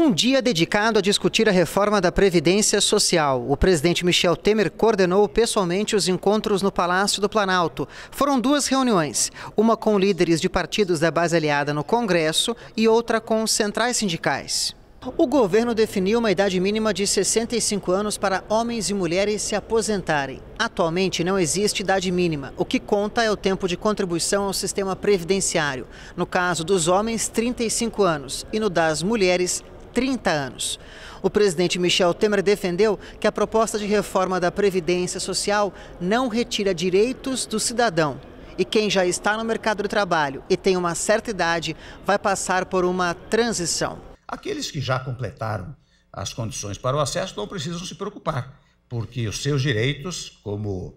Um dia dedicado a discutir a reforma da Previdência Social. O presidente Michel Temer coordenou pessoalmente os encontros no Palácio do Planalto. Foram duas reuniões, uma com líderes de partidos da base aliada no Congresso e outra com centrais sindicais. O governo definiu uma idade mínima de 65 anos para homens e mulheres se aposentarem. Atualmente não existe idade mínima. O que conta é o tempo de contribuição ao sistema previdenciário. No caso dos homens, 35 anos e no das mulheres, 30 anos. O presidente Michel Temer defendeu que a proposta de reforma da Previdência Social não retira direitos do cidadão. E quem já está no mercado de trabalho e tem uma certa idade vai passar por uma transição. Aqueles que já completaram as condições para o acesso não precisam se preocupar, porque os seus direitos, como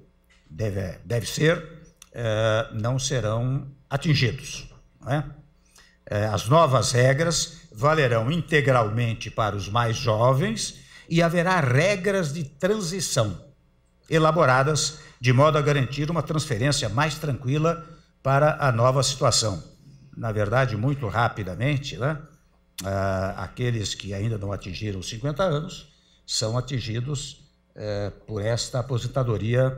deve, deve ser, eh, não serão atingidos. Não é? É, as novas regras valerão integralmente para os mais jovens e haverá regras de transição elaboradas de modo a garantir uma transferência mais tranquila para a nova situação. Na verdade, muito rapidamente, né? Ah, aqueles que ainda não atingiram os 50 anos são atingidos eh, por esta aposentadoria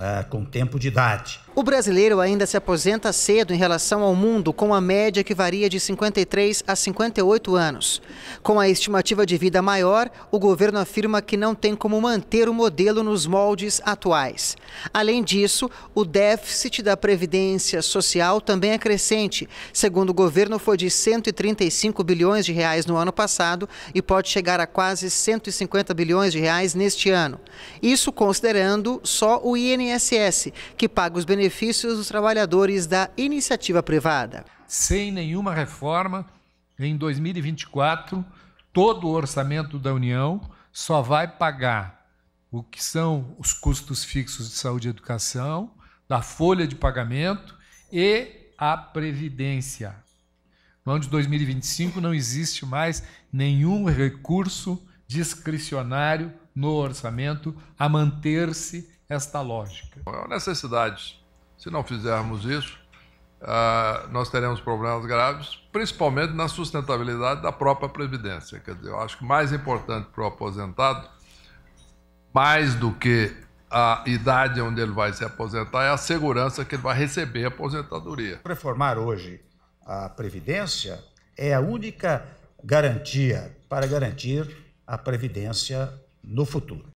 eh, com tempo de idade. O brasileiro ainda se aposenta cedo em relação ao mundo, com a média que varia de 53 a 58 anos. Com a estimativa de vida maior, o governo afirma que não tem como manter o modelo nos moldes atuais. Além disso, o déficit da Previdência Social também é crescente. Segundo o governo, foi de 135 bilhões de reais no ano passado e pode chegar a quase 150 bilhões de reais neste ano. Isso considerando só o INSS, que paga os benefícios benefícios dos trabalhadores da iniciativa privada. Sem nenhuma reforma, em 2024, todo o orçamento da União só vai pagar o que são os custos fixos de saúde e educação, da folha de pagamento e a previdência. No ano de 2025 não existe mais nenhum recurso discricionário no orçamento a manter-se esta lógica. é a necessidade se não fizermos isso, ah, nós teremos problemas graves, principalmente na sustentabilidade da própria Previdência. Quer dizer, eu acho que mais importante para o aposentado, mais do que a idade onde ele vai se aposentar, é a segurança que ele vai receber a aposentadoria. Reformar hoje a Previdência é a única garantia para garantir a Previdência no futuro.